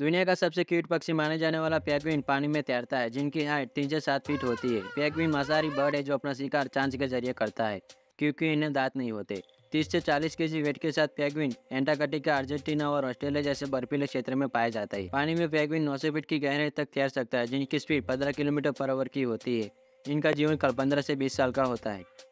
दुनिया का सबसे क्यूट पक्षी माने जाने वाला पैगविन पानी में तैरता है जिनकी हाइट तीन से सात फीट होती है पैगविन मांसाहारी बर्ड है जो अपना शिकार चांस के जरिए करता है क्योंकि इन्हें दांत नहीं होते तीस से चालीस के जी वेट के साथ पैगविन एंटार्कटिका अर्जेंटीना और ऑस्ट्रेलिया जैसे बर्फीले क्षेत्र में पाया जाता है पानी में पैगविन नौ सौ फीट की गहराई तक तैर सकता है जिनकी स्पीड पंद्रह किलोमीटर पर आवर की होती है इनका जीवन कल पंद्रह से बीस साल का होता है